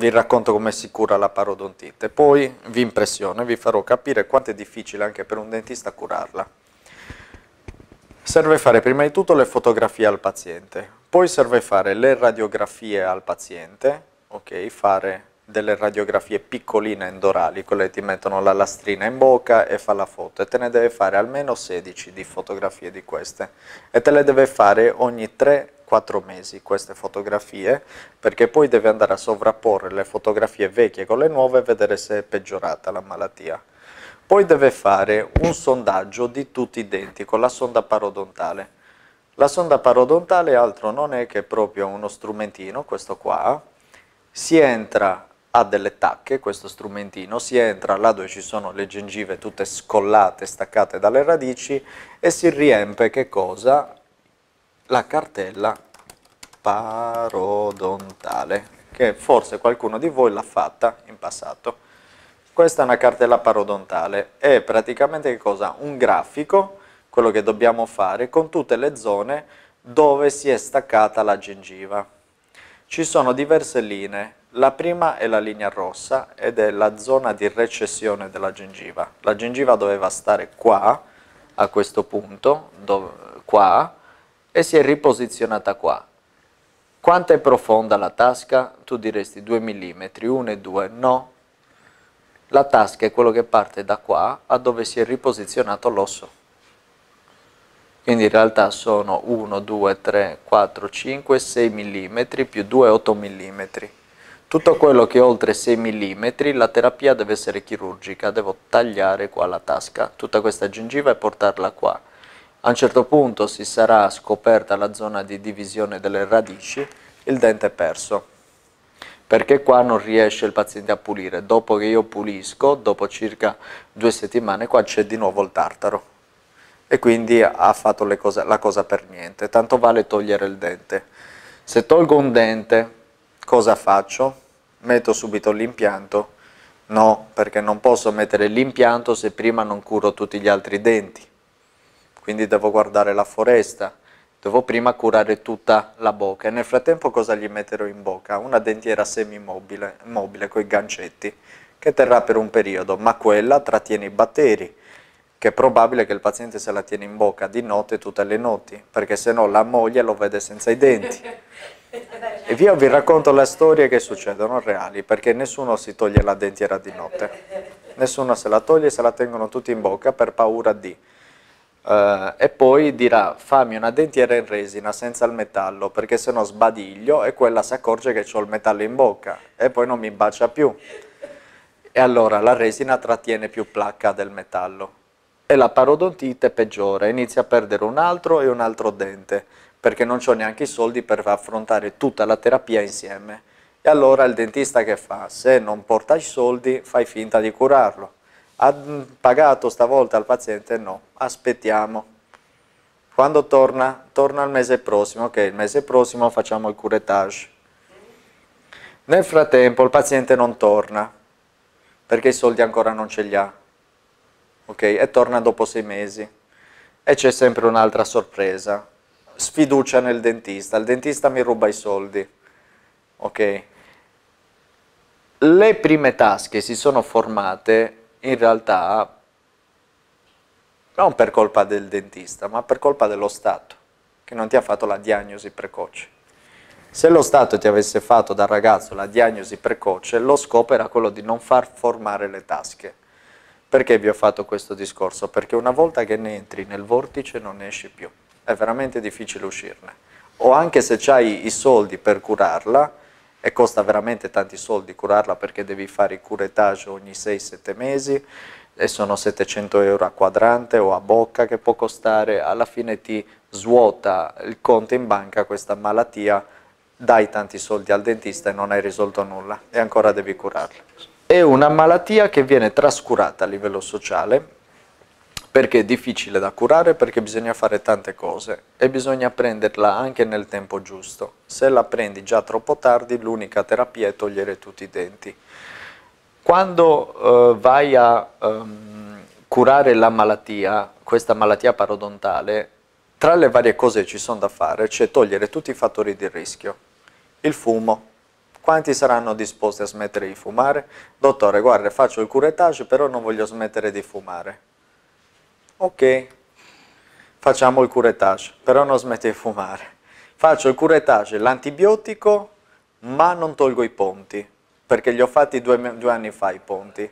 vi racconto come si cura la parodontite, poi vi e vi farò capire quanto è difficile anche per un dentista curarla. Serve fare prima di tutto le fotografie al paziente, poi serve fare le radiografie al paziente, ok, fare delle radiografie piccoline endorali, quelle ti mettono la lastrina in bocca e fa la foto e te ne deve fare almeno 16 di fotografie di queste e te le deve fare ogni 3-4 mesi queste fotografie perché poi deve andare a sovrapporre le fotografie vecchie con le nuove e vedere se è peggiorata la malattia. Poi deve fare un sondaggio di tutti i denti con la sonda parodontale. La sonda parodontale altro non è che proprio uno strumentino, questo qua, si entra ha delle tacche questo strumentino, si entra là dove ci sono le gengive tutte scollate, staccate dalle radici e si riempie che cosa? La cartella parodontale, che forse qualcuno di voi l'ha fatta in passato. Questa è una cartella parodontale, è praticamente che cosa? Un grafico, quello che dobbiamo fare, con tutte le zone dove si è staccata la gengiva ci sono diverse linee. La prima è la linea rossa ed è la zona di recessione della gengiva. La gengiva doveva stare qua, a questo punto, dove, qua, e si è riposizionata qua. Quanto è profonda la tasca? Tu diresti 2 mm, 1 e 2, no. La tasca è quello che parte da qua a dove si è riposizionato l'osso quindi in realtà sono 1, 2, 3, 4, 5, 6 mm più 2, 8 mm. Tutto quello che è oltre 6 mm la terapia deve essere chirurgica, devo tagliare qua la tasca, tutta questa gengiva e portarla qua. A un certo punto si sarà scoperta la zona di divisione delle radici, il dente è perso perché qua non riesce il paziente a pulire. Dopo che io pulisco, dopo circa due settimane, qua c'è di nuovo il tartaro e quindi ha fatto cose, la cosa per niente. Tanto vale togliere il dente. Se tolgo un dente, cosa faccio? Metto subito l'impianto? No, perché non posso mettere l'impianto se prima non curo tutti gli altri denti. Quindi devo guardare la foresta, devo prima curare tutta la bocca. E nel frattempo cosa gli metterò in bocca? Una dentiera semimobile, mobile, con i gancetti, che terrà per un periodo, ma quella trattiene i batteri che è probabile che il paziente se la tiene in bocca di notte tutte le notti, perché se no la moglie lo vede senza i denti. E io vi racconto le storie che succedono reali, perché nessuno si toglie la dentiera di notte. Nessuno se la toglie, se la tengono tutti in bocca per paura di. Uh, e poi dirà fammi una dentiera in resina senza il metallo perché se no sbadiglio e quella si accorge che ho il metallo in bocca e poi non mi bacia più. E allora la resina trattiene più placca del metallo e la parodontite peggiore, inizia a perdere un altro e un altro dente, perché non ho neanche i soldi per affrontare tutta la terapia insieme. E allora il dentista che fa? Se non porta i soldi, fai finta di curarlo. Ha mm, pagato stavolta al paziente? No, aspettiamo. Quando torna? Torna il mese prossimo, ok, il mese prossimo facciamo il curettage. Nel frattempo il paziente non torna, perché i soldi ancora non ce li ha okay? e torna dopo sei mesi e c'è sempre un'altra sorpresa, sfiducia nel dentista, il dentista mi ruba i soldi, okay? Le prime tasche si sono formate in realtà non per colpa del dentista, ma per colpa dello Stato, che non ti ha fatto la diagnosi precoce. Se lo Stato ti avesse fatto da ragazzo la diagnosi precoce, lo scopo era quello di non far formare le tasche. Perché vi ho fatto questo discorso? Perché una volta che ne entri nel vortice non ne esci più, è veramente difficile uscirne. O anche se hai i soldi per curarla, e costa veramente tanti soldi curarla perché devi fare il curetage ogni 6-7 mesi, e sono 700 euro a quadrante o a bocca che può costare, alla fine ti svuota il conto in banca questa malattia, dai tanti soldi al dentista e non hai risolto nulla e ancora devi curarla è una malattia che viene trascurata a livello sociale perché è difficile da curare, perché bisogna fare tante cose e bisogna prenderla anche nel tempo giusto. Se la prendi già troppo tardi, l'unica terapia è togliere tutti i denti. Quando eh, vai a ehm, curare la malattia, questa malattia parodontale, tra le varie cose che ci sono da fare c'è togliere tutti i fattori di rischio. Il fumo, quanti saranno disposti a smettere di fumare? Dottore, guarda, faccio il curettage, però non voglio smettere di fumare. Ok, facciamo il curettage, però non smetti di fumare. Faccio il curettage, l'antibiotico, ma non tolgo i ponti, perché li ho fatti due, due anni fa i ponti.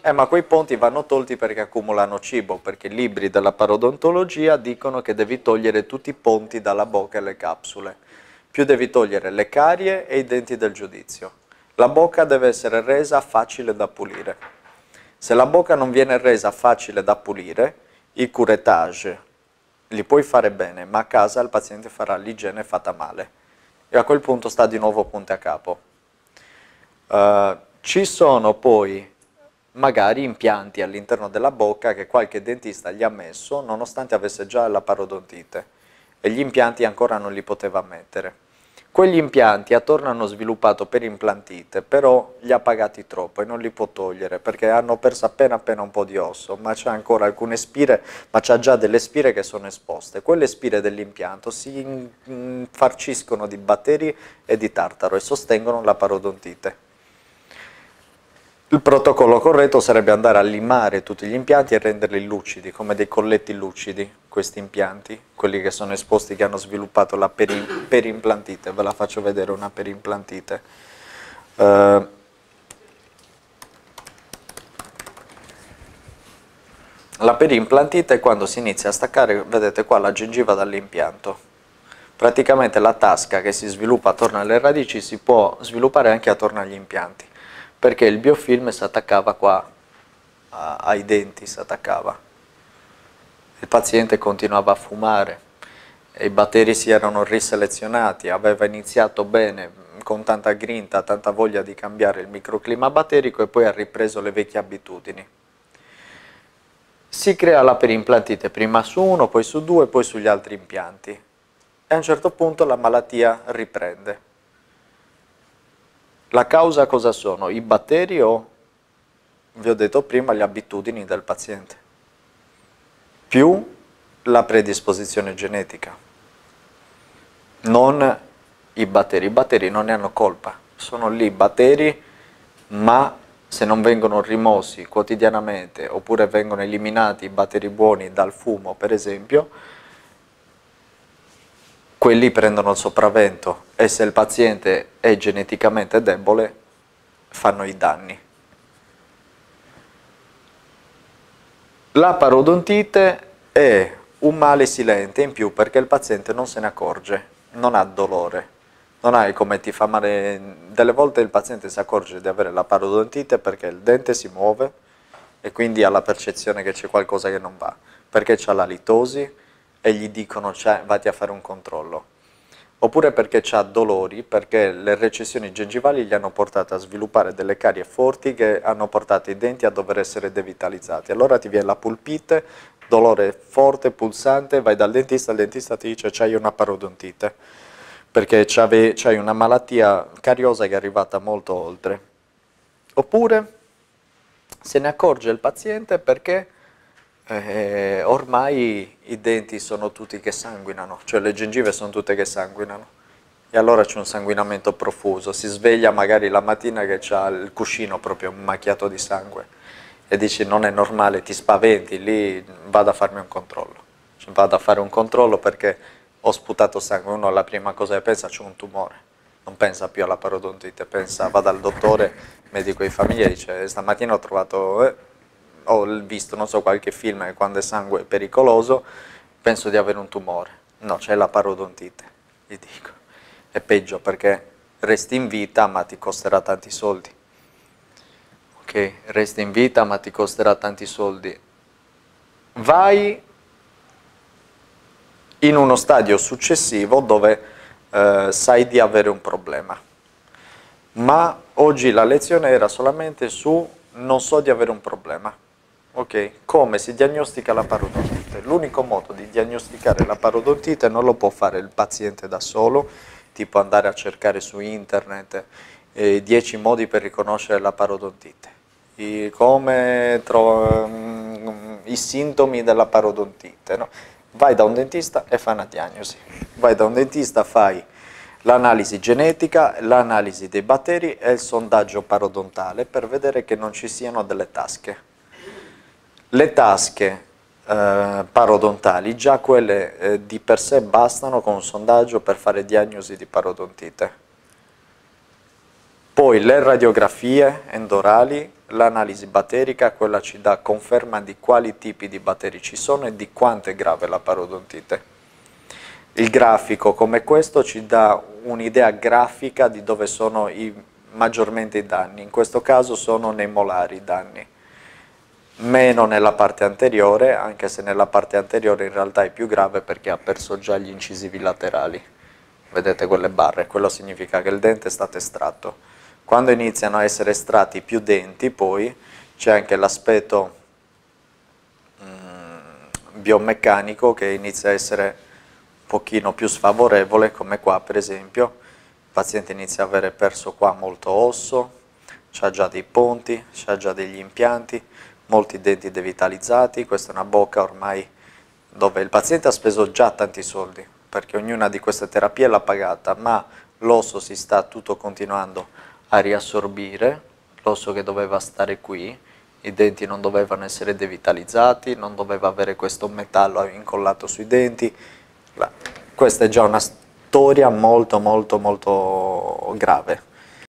Eh, ma quei ponti vanno tolti perché accumulano cibo, perché i libri della parodontologia dicono che devi togliere tutti i ponti dalla bocca e le capsule più devi togliere le carie e i denti del giudizio. La bocca deve essere resa facile da pulire. Se la bocca non viene resa facile da pulire, i curettage li puoi fare bene, ma a casa il paziente farà l'igiene fatta male. E a quel punto sta di nuovo punte a capo. Uh, ci sono poi magari impianti all'interno della bocca che qualche dentista gli ha messo nonostante avesse già la parodontite e gli impianti ancora non li poteva mettere. Quegli impianti attorno hanno sviluppato per implantite, però li ha pagati troppo e non li può togliere perché hanno perso appena appena un po' di osso, ma c'è ancora alcune spire, ma c'è già delle spire che sono esposte. Quelle spire dell'impianto si infarciscono di batteri e di tartaro e sostengono la parodontite. Il protocollo corretto sarebbe andare a limare tutti gli impianti e renderli lucidi, come dei colletti lucidi, questi impianti, quelli che sono esposti, che hanno sviluppato la peri perimplantite, ve la faccio vedere una perimplantite. Uh, la perimplantite è quando si inizia a staccare, vedete qua, la gengiva dall'impianto. Praticamente la tasca che si sviluppa attorno alle radici si può sviluppare anche attorno agli impianti perché il biofilm si attaccava qua a, ai denti, si attaccava. Il paziente continuava a fumare, i batteri si erano riselezionati, aveva iniziato bene, con tanta grinta, tanta voglia di cambiare il microclima batterico e poi ha ripreso le vecchie abitudini. Si crea la perimplantite prima su uno, poi su due, poi sugli altri impianti e a un certo punto la malattia riprende. La causa cosa sono? I batteri o, vi ho detto prima, le abitudini del paziente, più la predisposizione genetica, non i batteri. I batteri non ne hanno colpa, sono lì i batteri, ma se non vengono rimossi quotidianamente oppure vengono eliminati i batteri buoni dal fumo, per esempio, quelli prendono il sopravvento e se il paziente è geneticamente debole fanno i danni. La parodontite è un male silente in più perché il paziente non se ne accorge, non ha dolore, non hai come ti fa male. Delle volte il paziente si accorge di avere la parodontite perché il dente si muove e quindi ha la percezione che c'è qualcosa che non va, perché ha la litosi, e gli dicono cioè, vati a fare un controllo. Oppure perché ha dolori, perché le recessioni gengivali gli hanno portato a sviluppare delle carie forti che hanno portato i denti a dover essere devitalizzati. Allora ti viene la pulpite, dolore forte, pulsante, vai dal dentista, il dentista ti dice c'hai una parodontite, perché c'hai una malattia cariosa che è arrivata molto oltre. Oppure se ne accorge il paziente perché eh, ormai i denti sono tutti che sanguinano, cioè le gengive sono tutte che sanguinano. E allora c'è un sanguinamento profuso. Si sveglia magari la mattina che ha il cuscino proprio macchiato di sangue e dici non è normale, ti spaventi, lì vado a farmi un controllo. Cioè, vado a fare un controllo perché ho sputato sangue. Uno la prima cosa che pensa c'è un tumore non pensa più alla parodontite, pensa va al dottore, medico di famiglia e dice stamattina ho trovato eh, ho visto, non so, qualche film che quando è sangue è pericoloso, penso di avere un tumore. No, c'è la parodontite, gli dico. È peggio perché resti in vita ma ti costerà tanti soldi. Ok, resti in vita ma ti costerà tanti soldi. Vai in uno stadio successivo dove eh, sai di avere un problema. Ma oggi la lezione era solamente su non so di avere un problema. Ok, come si diagnostica la parodontite? L'unico modo di diagnosticare la parodontite non lo può fare il paziente da solo, tipo andare a cercare su internet 10 eh, modi per riconoscere la parodontite, I, come tro, um, mm, i sintomi della parodontite. No? Vai da un dentista e fai una diagnosi, vai da un dentista, fai l'analisi genetica, l'analisi dei batteri e il sondaggio parodontale per vedere che non ci siano delle tasche. Le tasche eh, parodontali, già quelle eh, di per sé bastano con un sondaggio per fare diagnosi di parodontite. Poi le radiografie endorali, l'analisi batterica, quella ci dà conferma di quali tipi di batteri ci sono e di quanto è grave la parodontite. Il grafico come questo ci dà un'idea grafica di dove sono i, maggiormente i danni, in questo caso sono nei molari i danni meno nella parte anteriore, anche se nella parte anteriore in realtà è più grave perché ha perso già gli incisivi laterali. Vedete quelle barre, quello significa che il dente è stato estratto. Quando iniziano a essere estratti più denti, poi c'è anche l'aspetto mm, biomeccanico che inizia a essere un pochino più sfavorevole, come qua per esempio, il paziente inizia a avere perso qua molto osso, ha già dei ponti, ha già degli impianti, molti denti devitalizzati, questa è una bocca ormai dove il paziente ha speso già tanti soldi, perché ognuna di queste terapie l'ha pagata, ma l'osso si sta tutto continuando a riassorbire, l'osso che doveva stare qui, i denti non dovevano essere devitalizzati, non doveva avere questo metallo incollato sui denti, questa è già una storia molto molto molto grave.